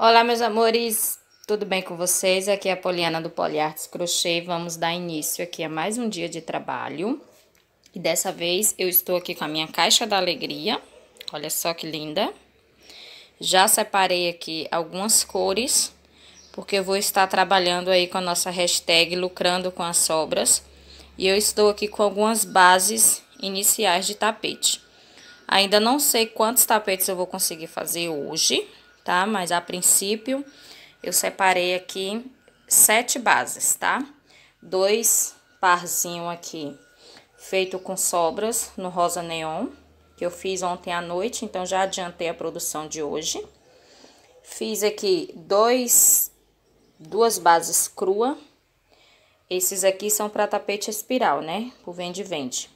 Olá, meus amores, tudo bem com vocês? Aqui é a Poliana do Poliartes Crochê. Vamos dar início aqui a mais um dia de trabalho. E dessa vez eu estou aqui com a minha caixa da alegria. Olha só que linda. Já separei aqui algumas cores, porque eu vou estar trabalhando aí com a nossa hashtag Lucrando com as Sobras. E eu estou aqui com algumas bases iniciais de tapete. Ainda não sei quantos tapetes eu vou conseguir fazer hoje, tá? Mas a princípio, eu separei aqui sete bases, tá? Dois parzinho aqui, feito com sobras no rosa neon, que eu fiz ontem à noite, então já adiantei a produção de hoje. Fiz aqui dois, duas bases crua. Esses aqui são para tapete espiral, né? Por vende-vende.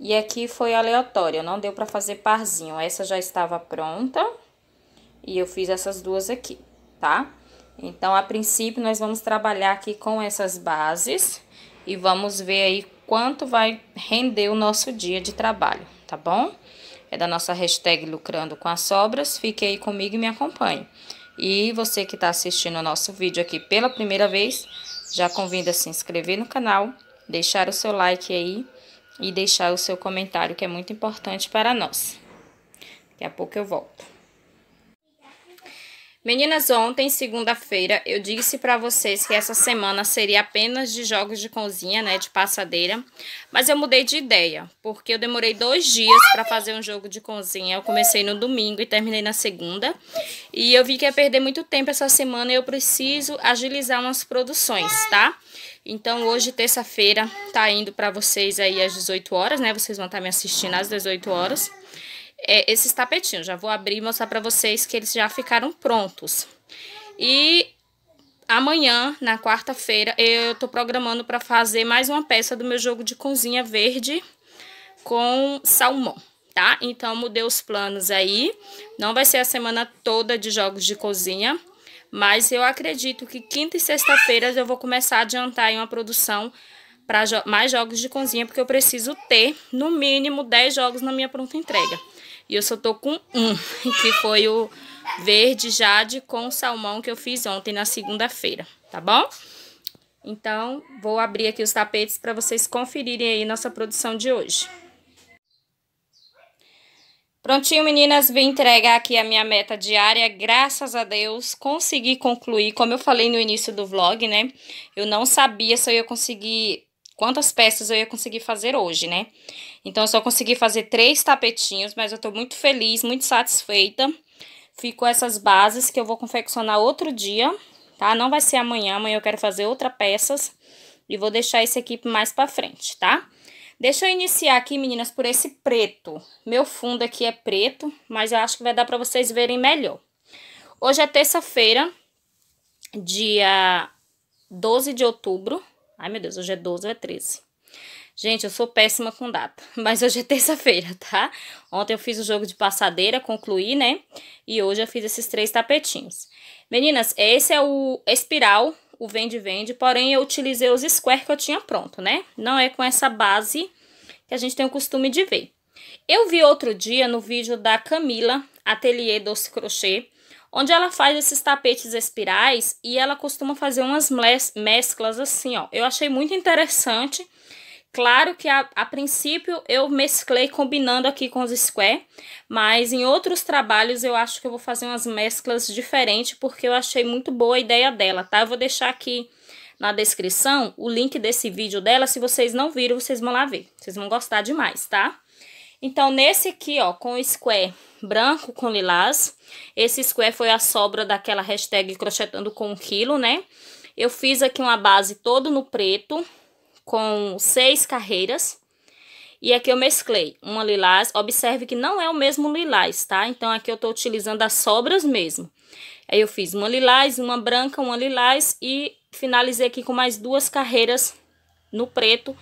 E aqui foi aleatório, não deu para fazer parzinho. Essa já estava pronta e eu fiz essas duas aqui, tá? Então, a princípio, nós vamos trabalhar aqui com essas bases e vamos ver aí quanto vai render o nosso dia de trabalho, tá bom? É da nossa hashtag Lucrando com as Sobras. Fique aí comigo e me acompanhe. E você que está assistindo o nosso vídeo aqui pela primeira vez, já convida a se inscrever no canal, deixar o seu like aí e deixar o seu comentário, que é muito importante para nós. Daqui a pouco eu volto. Meninas, ontem, segunda-feira, eu disse para vocês que essa semana seria apenas de jogos de cozinha, né, de passadeira, mas eu mudei de ideia, porque eu demorei dois dias para fazer um jogo de cozinha. Eu comecei no domingo e terminei na segunda, e eu vi que ia perder muito tempo essa semana e eu preciso agilizar umas produções, tá? Então, hoje, terça-feira, tá indo para vocês aí às 18 horas, né, vocês vão estar tá me assistindo às 18 horas é, esses tapetinhos. Já vou abrir e mostrar pra vocês que eles já ficaram prontos. E amanhã, na quarta-feira, eu tô programando pra fazer mais uma peça do meu jogo de cozinha verde com salmão. Tá? Então, mudei os planos aí. Não vai ser a semana toda de jogos de cozinha, mas eu acredito que quinta e sexta-feira eu vou começar a adiantar em uma produção para jo mais jogos de cozinha, porque eu preciso ter, no mínimo, 10 jogos na minha pronta entrega. E eu só tô com um, que foi o verde jade com salmão que eu fiz ontem na segunda-feira, tá bom? Então, vou abrir aqui os tapetes para vocês conferirem aí nossa produção de hoje. Prontinho, meninas, vim entregar aqui a minha meta diária. Graças a Deus, consegui concluir, como eu falei no início do vlog, né? Eu não sabia se eu ia conseguir quantas peças eu ia conseguir fazer hoje, né? Então, eu só consegui fazer três tapetinhos, mas eu tô muito feliz, muito satisfeita. Fico essas bases que eu vou confeccionar outro dia, tá? Não vai ser amanhã, amanhã eu quero fazer outra peças e vou deixar esse aqui mais pra frente, tá? Deixa eu iniciar aqui, meninas, por esse preto. Meu fundo aqui é preto, mas eu acho que vai dar pra vocês verem melhor. Hoje é terça-feira, dia 12 de outubro Ai, meu Deus, hoje é 12 ou é 13? Gente, eu sou péssima com data, mas hoje é terça-feira, tá? Ontem eu fiz o jogo de passadeira, concluí, né? E hoje eu fiz esses três tapetinhos. Meninas, esse é o espiral, o vende-vende, porém eu utilizei os square que eu tinha pronto, né? Não é com essa base que a gente tem o costume de ver. Eu vi outro dia no vídeo da Camila, Ateliê Doce Crochê, onde ela faz esses tapetes espirais e ela costuma fazer umas mesclas assim, ó. Eu achei muito interessante. Claro que a, a princípio eu mesclei combinando aqui com os square, mas em outros trabalhos eu acho que eu vou fazer umas mesclas diferentes, porque eu achei muito boa a ideia dela, tá? Eu vou deixar aqui na descrição o link desse vídeo dela, se vocês não viram, vocês vão lá ver. Vocês vão gostar demais, tá? Então, nesse aqui, ó, com o square branco com lilás, esse square foi a sobra daquela hashtag crochetando com um quilo, né? Eu fiz aqui uma base todo no preto, com seis carreiras. E aqui eu mesclei uma lilás, observe que não é o mesmo lilás, tá? Então, aqui eu tô utilizando as sobras mesmo. Aí, eu fiz uma lilás, uma branca, uma lilás e finalizei aqui com mais duas carreiras no preto,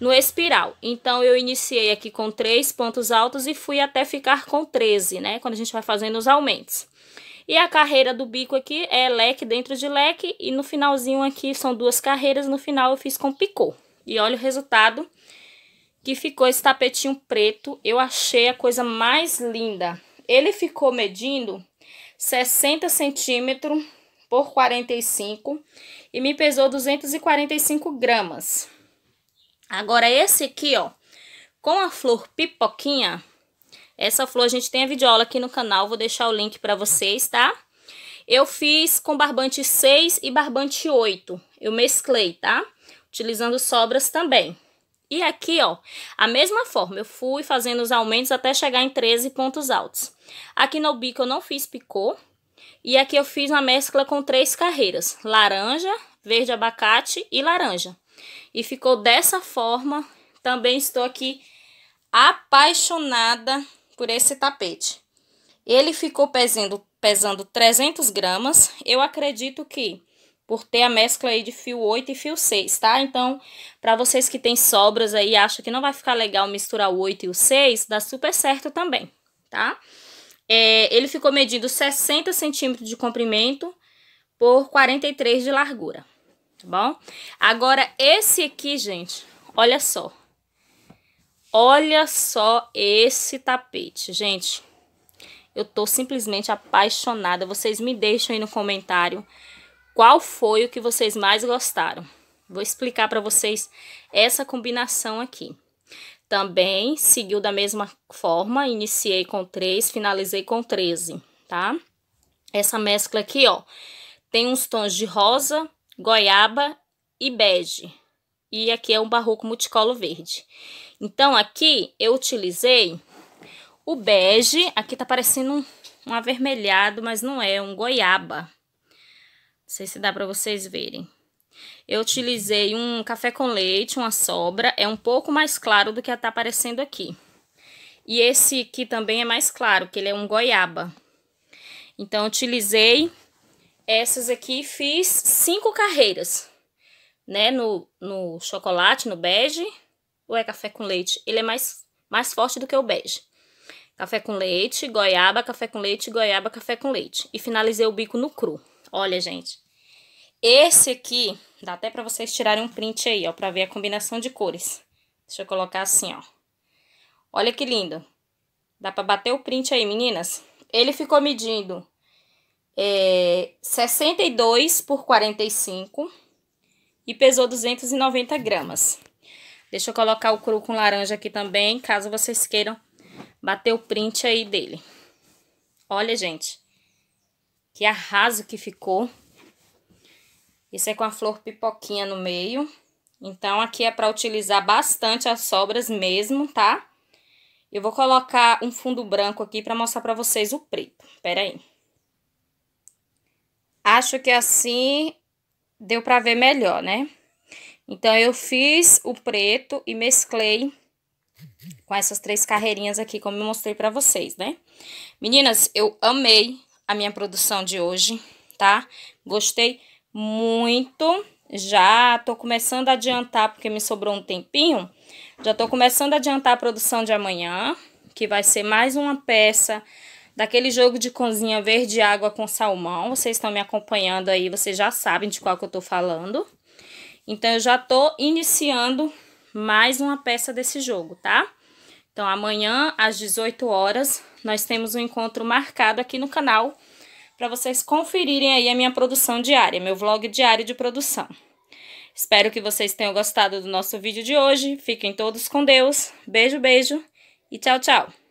no espiral. Então, eu iniciei aqui com três pontos altos e fui até ficar com 13, né? Quando a gente vai fazendo os aumentos. E a carreira do bico aqui é leque dentro de leque e no finalzinho aqui são duas carreiras, no final eu fiz com picô. E olha o resultado que ficou esse tapetinho preto, eu achei a coisa mais linda. Ele ficou medindo 60 centímetros por 45 e me pesou 245 gramas. Agora, esse aqui, ó, com a flor pipoquinha, essa flor a gente tem a videoaula aqui no canal, vou deixar o link para vocês, tá? Eu fiz com barbante 6 e barbante 8, eu mesclei, tá? Utilizando sobras também. E aqui, ó, a mesma forma, eu fui fazendo os aumentos até chegar em 13 pontos altos. Aqui no bico eu não fiz picô, e aqui eu fiz uma mescla com três carreiras, laranja, verde abacate e laranja. E ficou dessa forma. Também estou aqui apaixonada por esse tapete. Ele ficou pesando, pesando 300 gramas. Eu acredito que por ter a mescla aí de fio 8 e fio 6, tá? Então, para vocês que têm sobras aí e acham que não vai ficar legal misturar o 8 e o 6, dá super certo também, tá? É, ele ficou medindo 60 centímetros de comprimento por 43 de largura tá bom? Agora, esse aqui, gente, olha só. Olha só esse tapete, gente. Eu tô simplesmente apaixonada. Vocês me deixam aí no comentário qual foi o que vocês mais gostaram. Vou explicar para vocês essa combinação aqui. Também seguiu da mesma forma, iniciei com 3, finalizei com 13, tá? Essa mescla aqui, ó, tem uns tons de rosa, goiaba e bege. E aqui é um barroco multicolo verde. Então, aqui eu utilizei o bege, aqui tá parecendo um, um avermelhado, mas não é, é um goiaba. Não sei se dá para vocês verem. Eu utilizei um café com leite, uma sobra, é um pouco mais claro do que tá aparecendo aqui. E esse aqui também é mais claro, que ele é um goiaba. Então, utilizei essas aqui fiz cinco carreiras, né? No, no chocolate, no bege, ou é café com leite? Ele é mais, mais forte do que o bege. Café com leite, goiaba, café com leite, goiaba, café com leite. E finalizei o bico no cru. Olha, gente. Esse aqui, dá até pra vocês tirarem um print aí, ó, pra ver a combinação de cores. Deixa eu colocar assim, ó. Olha que lindo. Dá pra bater o print aí, meninas. Ele ficou medindo é, 62 por 45 e pesou 290 gramas. Deixa eu colocar o cru com laranja aqui também, caso vocês queiram bater o print aí dele. Olha, gente, que arraso que ficou. Isso é com a flor pipoquinha no meio. Então, aqui é para utilizar bastante as sobras mesmo, tá? Eu vou colocar um fundo branco aqui para mostrar para vocês o preto. Pera aí. Acho que assim deu para ver melhor, né? Então, eu fiz o preto e mesclei com essas três carreirinhas aqui, como eu mostrei para vocês, né? Meninas, eu amei a minha produção de hoje, tá? Gostei muito. Já tô começando a adiantar, porque me sobrou um tempinho. Já tô começando a adiantar a produção de amanhã, que vai ser mais uma peça daquele jogo de cozinha verde água com salmão. Vocês estão me acompanhando aí, vocês já sabem de qual que eu tô falando. Então, eu já tô iniciando mais uma peça desse jogo, tá? Então, amanhã, às 18 horas, nós temos um encontro marcado aqui no canal para vocês conferirem aí a minha produção diária, meu vlog diário de produção. Espero que vocês tenham gostado do nosso vídeo de hoje. Fiquem todos com Deus. Beijo, beijo e tchau, tchau.